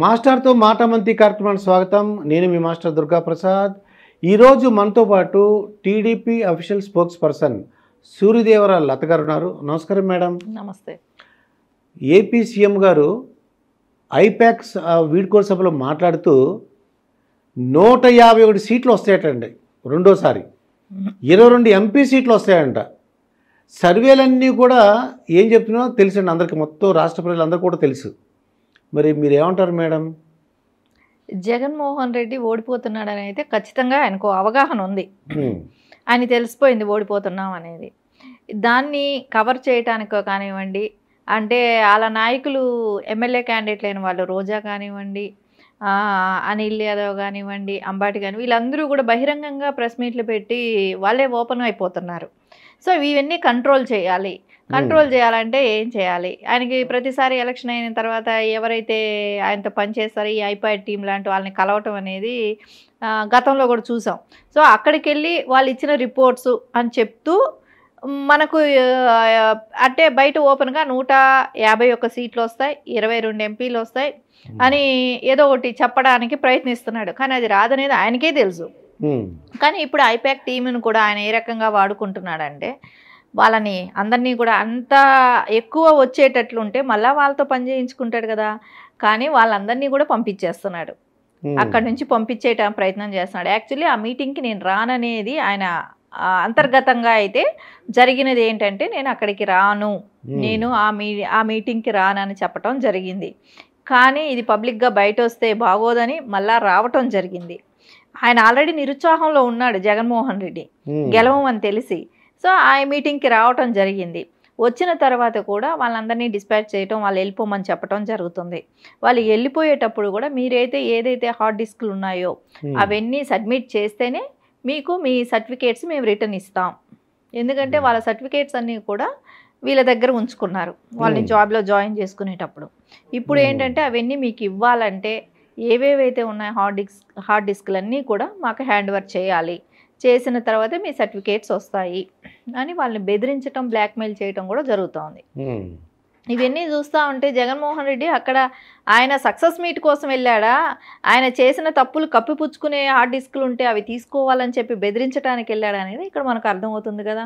మాస్టర్తో మాట మంతి కార్యక్రమానికి స్వాగతం నేను మీ మాస్టర్ దుర్గా ప్రసాద్ ఈరోజు మనతో పాటు TDP official spokesperson Suryadevara Latha గారు ఉన్నారు నమస్కారం మేడం నమస్తే ఏపీ సీఎం గారు ఐపాక్స్ వీడ్కోలు సభలో మాట్లాడుతూ నూట యాభై ఒకటి సీట్లు వస్తాయటండి రెండోసారి ఇరవై రెండు ఎంపీ సీట్లు వస్తాయంట సర్వేలన్నీ కూడా ఏం తెలుసు తెలుసండి అందరికీ మొత్తం రాష్ట్ర ప్రజలందరూ కూడా తెలుసు మరి మీరు ఏమంటారు మేడం జగన్మోహన్ రెడ్డి ఓడిపోతున్నాడని అయితే ఖచ్చితంగా ఆయనకు అవగాహన ఉంది ఆయన తెలిసిపోయింది ఓడిపోతున్నాం అనేది దాన్ని కవర్ చేయటానికో కానివ్వండి అంటే వాళ్ళ నాయకులు ఎమ్మెల్యే క్యాండిడేట్ లేని వాళ్ళు రోజా కానివ్వండి అనిల్ యాదవ్ కానివ్వండి అంబాటి కానీ వీళ్ళందరూ కూడా బహిరంగంగా ప్రెస్ మీట్లు పెట్టి వాళ్ళే ఓపెన్ అయిపోతున్నారు సో ఇవన్నీ కంట్రోల్ చేయాలి కంట్రోల్ చేయాలంటే ఏం చేయాలి ఆయనకి ప్రతిసారి ఎలక్షన్ అయిన తర్వాత ఎవరైతే ఆయనతో పనిచేస్తారో ఈ ఐపాడ్ టీం లాంటి వాళ్ళని కలవటం అనేది గతంలో కూడా చూసాం సో అక్కడికి వెళ్ళి వాళ్ళు ఇచ్చిన రిపోర్ట్స్ అని చెప్తూ మనకు అంటే బయట ఓపెన్గా నూట యాభై ఒక్క సీట్లు వస్తాయి ఇరవై రెండు ఎంపీలు వస్తాయి అని ఏదో ఒకటి చెప్పడానికి ప్రయత్నిస్తున్నాడు కానీ అది రాదనేది ఆయనకే తెలుసు కానీ ఇప్పుడు ఐపాక్ టీంను కూడా ఆయన ఏ రకంగా వాడుకుంటున్నాడంటే వాళ్ళని అందరినీ కూడా అంత ఎక్కువ వచ్చేటట్లుంటే మళ్ళీ వాళ్ళతో పని చేయించుకుంటాడు కదా కానీ వాళ్ళందరినీ కూడా పంపించేస్తున్నాడు అక్కడ నుంచి పంపించే ప్రయత్నం చేస్తున్నాడు యాక్చువల్లీ ఆ మీటింగ్కి నేను రాననేది ఆయన అంతర్గతంగా అయితే జరిగినది ఏంటంటే నేను అక్కడికి రాను నేను ఆ మీ ఆ మీటింగ్కి రానని చెప్పటం జరిగింది కానీ ఇది పబ్లిక్గా బయట వస్తే బాగోదని మళ్ళా రావటం జరిగింది ఆయన ఆల్రెడీ నిరుత్సాహంలో ఉన్నాడు జగన్మోహన్ రెడ్డి గెలవం అని తెలిసి సో ఆ మీటింగ్కి రావటం జరిగింది వచ్చిన తర్వాత కూడా వాళ్ళందరినీ డిస్పాచ్ చేయటం వాళ్ళు వెళ్ళిపోమని చెప్పడం జరుగుతుంది వాళ్ళు వెళ్ళిపోయేటప్పుడు కూడా మీరైతే ఏదైతే హార్డ్ డిస్క్లు ఉన్నాయో అవన్నీ సబ్మిట్ చేస్తేనే మీకు మీ సర్టిఫికేట్స్ మేము రిటర్న్ ఇస్తాం ఎందుకంటే వాళ్ళ సర్టిఫికేట్స్ అన్నీ కూడా వీళ్ళ దగ్గర ఉంచుకున్నారు వాళ్ళని జాబ్లో జాయిన్ చేసుకునేటప్పుడు ఇప్పుడు ఏంటంటే అవన్నీ మీకు ఇవ్వాలంటే ఏవేవైతే ఉన్నాయో హార్డ్ డిస్క్ హార్డ్ డిస్క్లన్నీ కూడా మాకు హ్యాండ్ ఓవర్ చేయాలి చేసిన తర్వాత మీ సర్టిఫికేట్స్ వస్తాయి అని వాళ్ళని బెదిరించడం బ్లాక్మెయిల్ చేయడం కూడా జరుగుతోంది ఇవన్నీ చూస్తూ ఉంటే జగన్మోహన్ రెడ్డి అక్కడ ఆయన సక్సెస్ మీట్ కోసం వెళ్ళాడా ఆయన చేసిన తప్పులు కప్పిపుచ్చుకునే హార్డ్ డిస్క్లు ఉంటే అవి తీసుకోవాలని చెప్పి బెదిరించడానికి వెళ్ళాడా అనేది ఇక్కడ మనకు అర్థమవుతుంది కదా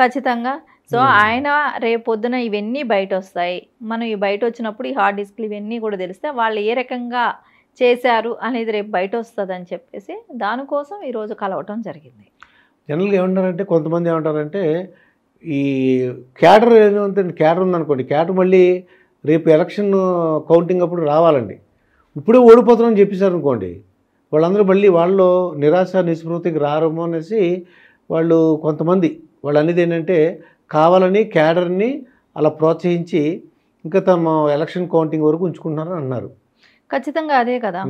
ఖచ్చితంగా సో ఆయన రేపు పొద్దున ఇవన్నీ బయట వస్తాయి మనం ఈ బయట వచ్చినప్పుడు ఈ హార్డ్ డిస్క్లు ఇవన్నీ కూడా తెలిస్తే వాళ్ళు ఏ రకంగా చేశారు అనేది రేపు బయట వస్తుంది అని చెప్పేసి దానికోసం ఈరోజు కలవటం జరిగింది జనరల్గా ఏమంటారంటే కొంతమంది ఏమంటారంటే ఈ క్యాడర్ ఏదంటే క్యాడర్ ఉందనుకోండి క్యాడర్ మళ్ళీ రేపు ఎలక్షన్ కౌంటింగ్ అప్పుడు రావాలండి ఇప్పుడే ఓడిపోతున్నామని చెప్పేశారు అనుకోండి వాళ్ళందరూ మళ్ళీ వాళ్ళు నిరాశ నిస్మృతికి రారము అనేసి వాళ్ళు కొంతమంది వాళ్ళు అనేది ఏంటంటే కావాలని క్యాడర్ని అలా ప్రోత్సహించి ఇంకా తమ ఎలక్షన్ కౌంటింగ్ వరకు ఉంచుకుంటున్నారని అన్నారు ఖచ్చితంగా అదే కదా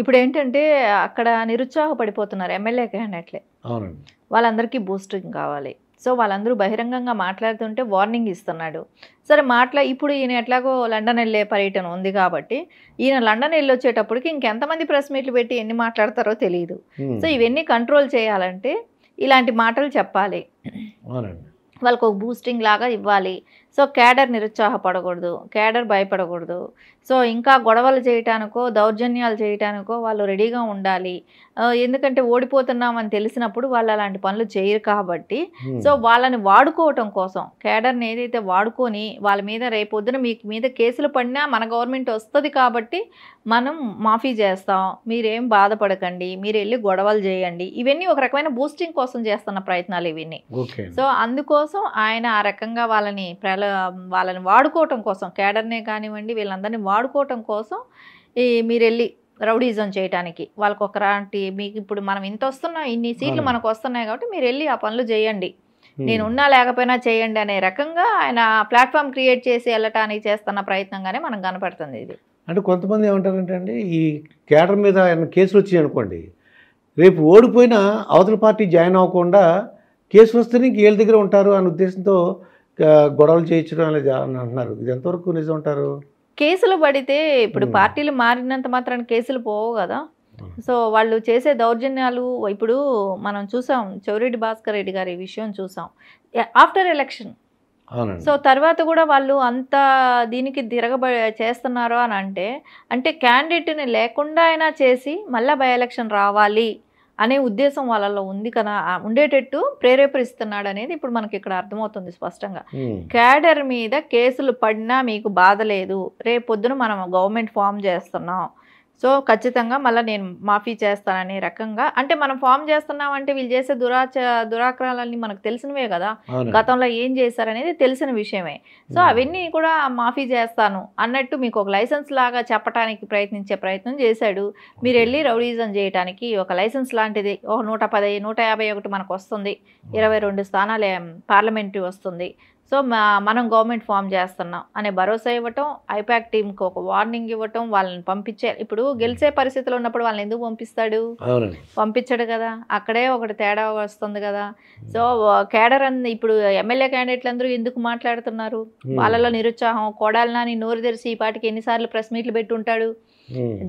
ఇప్పుడు ఏంటంటే అక్కడ నిరుత్సాహపడిపోతున్నారు ఎమ్మెల్యేకి క్యాండిడేట్లే వాళ్ళందరికీ బూస్టింగ్ కావాలి సో వాళ్ళందరూ బహిరంగంగా మాట్లాడుతుంటే వార్నింగ్ ఇస్తున్నాడు సరే మాట్లా ఇప్పుడు ఈయన ఎట్లాగో లండన్ వెళ్ళే పర్యటన ఉంది కాబట్టి ఈయన లండన్ వెళ్ళి వచ్చేటప్పటికి ఇంకెంతమంది ప్రెస్ మీట్లు పెట్టి ఎన్ని మాట్లాడతారో తెలియదు సో ఇవన్నీ కంట్రోల్ చేయాలంటే ఇలాంటి మాటలు చెప్పాలి వాళ్ళకు ఒక బూస్టింగ్ లాగా ఇవ్వాలి సో క్యాడర్ నిరుత్సాహపడకూడదు క్యాడర్ భయపడకూడదు సో ఇంకా గొడవలు చేయటానికో దౌర్జన్యాలు చేయటానికో వాళ్ళు రెడీగా ఉండాలి ఎందుకంటే ఓడిపోతున్నామని తెలిసినప్పుడు వాళ్ళు అలాంటి పనులు చేయరు కాబట్టి సో వాళ్ళని వాడుకోవటం కోసం క్యాడర్ని ఏదైతే వాడుకొని వాళ్ళ మీద రేపొద్దున మీకు మీద కేసులు పడినా మన గవర్నమెంట్ వస్తుంది కాబట్టి మనం మాఫీ చేస్తాం మీరేం బాధపడకండి మీరు వెళ్ళి గొడవలు చేయండి ఇవన్నీ ఒక రకమైన బూస్టింగ్ కోసం చేస్తున్న ప్రయత్నాలు ఇవన్నీ సో అందుకోసం ఆయన ఆ రకంగా వాళ్ళని ప్రల వాళ్ళ వాళ్ళని వాడుకోవటం కోసం కేడర్నే కానివ్వండి వీళ్ళందరినీ వాడుకోవటం కోసం ఈ మీరు వెళ్ళి రౌడీజం చేయడానికి వాళ్ళకి ఒకలాంటి మీకు ఇప్పుడు మనం ఇంత వస్తున్నాం ఇన్ని సీట్లు మనకు వస్తున్నాయి కాబట్టి మీరు వెళ్ళి ఆ పనులు చేయండి నేను ఉన్నా లేకపోయినా చేయండి అనే రకంగా ఆయన ప్లాట్ఫామ్ క్రియేట్ చేసి వెళ్ళటానికి చేస్తున్న ప్రయత్నంగానే మనం కనపడుతుంది ఇది అంటే కొంతమంది ఏమంటారంటే అండి ఈ కేటర్ మీద ఆయన కేసులు వచ్చాయి అనుకోండి రేపు ఓడిపోయినా అవతల పార్టీ జాయిన్ అవ్వకుండా కేసులు వస్తేనే ఏళ్ళ దగ్గర ఉంటారు అనే ఉద్దేశంతో గొడవలు చేయించడం అనేది అంటున్నారు ఇది ఎంతవరకు నిజం అంటారు కేసులు పడితే ఇప్పుడు పార్టీలు మారినంత మాత్రాన్ని కేసులు పోవు కదా సో వాళ్ళు చేసే దౌర్జన్యాలు ఇప్పుడు మనం చూసాం చౌరెడ్డి భాస్కర్ రెడ్డి గారి విషయం చూసాం ఆఫ్టర్ ఎలక్షన్ సో తర్వాత కూడా వాళ్ళు అంత దీనికి తిరగబ చేస్తున్నారు అని అంటే అంటే క్యాండిడేట్ని లేకుండా అయినా చేసి మళ్ళీ బై ఎలక్షన్ రావాలి అనే ఉద్దేశం వాళ్ళలో ఉంది కదా ఉండేటట్టు ప్రేరేపరిస్తున్నాడు అనేది ఇప్పుడు మనకి ఇక్కడ అర్థమవుతుంది స్పష్టంగా క్యాడర్ మీద కేసులు పడినా మీకు బాధ లేదు రేపొద్దున మనం గవర్నమెంట్ ఫామ్ చేస్తున్నాం సో ఖచ్చితంగా మళ్ళీ నేను మాఫీ చేస్తాననే రకంగా అంటే మనం ఫామ్ చేస్తున్నామంటే వీళ్ళు చేసే దురాచ దురాక్రాలన్నీ మనకు తెలిసినవే కదా గతంలో ఏం చేశారనేది తెలిసిన విషయమే సో అవన్నీ కూడా మాఫీ చేస్తాను అన్నట్టు మీకు ఒక లైసెన్స్ లాగా చెప్పడానికి ప్రయత్నించే ప్రయత్నం చేశాడు మీరు వెళ్ళి రౌడీజం చేయడానికి ఒక లైసెన్స్ లాంటిది ఒక నూట పదహైదు నూట యాభై ఒకటి మనకు వస్తుంది ఇరవై రెండు స్థానాలు పార్లమెంటరీ వస్తుంది సో మనం గవర్నమెంట్ ఫామ్ చేస్తున్నాం అనే భరోసా ఇవ్వటం ఐపాక్ టీంకి ఒక వార్నింగ్ ఇవ్వటం వాళ్ళని పంపించే ఇప్పుడు గెలిచే పరిస్థితులు ఉన్నప్పుడు వాళ్ళని ఎందుకు పంపిస్తాడు పంపించడు కదా అక్కడే ఒకటి తేడా వస్తుంది కదా సో కేడర్ అంద ఇప్పుడు ఎమ్మెల్యే క్యాండిడేట్లు అందరూ ఎందుకు మాట్లాడుతున్నారు వాళ్ళలో నిరుత్సాహం కోడాలనా నోరు తెరిచి ఈ పాటికి ఎన్నిసార్లు ప్రెస్ మీట్లు పెట్టుంటాడు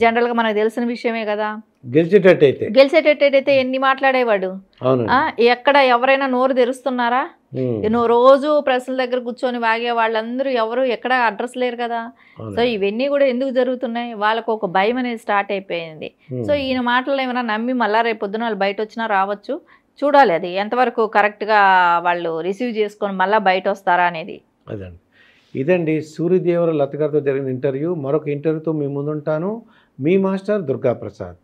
జనరల్గా మనకు తెలిసిన విషయమే కదా గెలిచేటట్టయితే గెలిచేటట్టయితే ఎన్ని మాట్లాడేవాడు ఎక్కడ ఎవరైనా నోరు తెరుస్తున్నారా ఎన్నో రోజు ప్రశ్నల దగ్గర కూర్చొని వాగే వాళ్ళందరూ ఎవరు ఎక్కడ అడ్రస్ లేరు కదా సో ఇవన్నీ కూడా ఎందుకు జరుగుతున్నాయి వాళ్ళకు ఒక భయం అనేది స్టార్ట్ అయిపోయింది సో ఈయన మాటలు ఏమైనా నమ్మి మళ్ళా రేపు పొద్దున వాళ్ళు బయట వచ్చినా రావచ్చు చూడాలి అది ఎంతవరకు కరెక్ట్గా వాళ్ళు రిసీవ్ చేసుకొని మళ్ళీ బయట వస్తారా అనేది ఇదండి సూర్యదేవర లతగారితో జరిగిన ఇంటర్వ్యూ మరొక ఇంటర్వ్యూతో మీ ముందుంటాను మీ మాస్టర్ దుర్గాప్రసాద్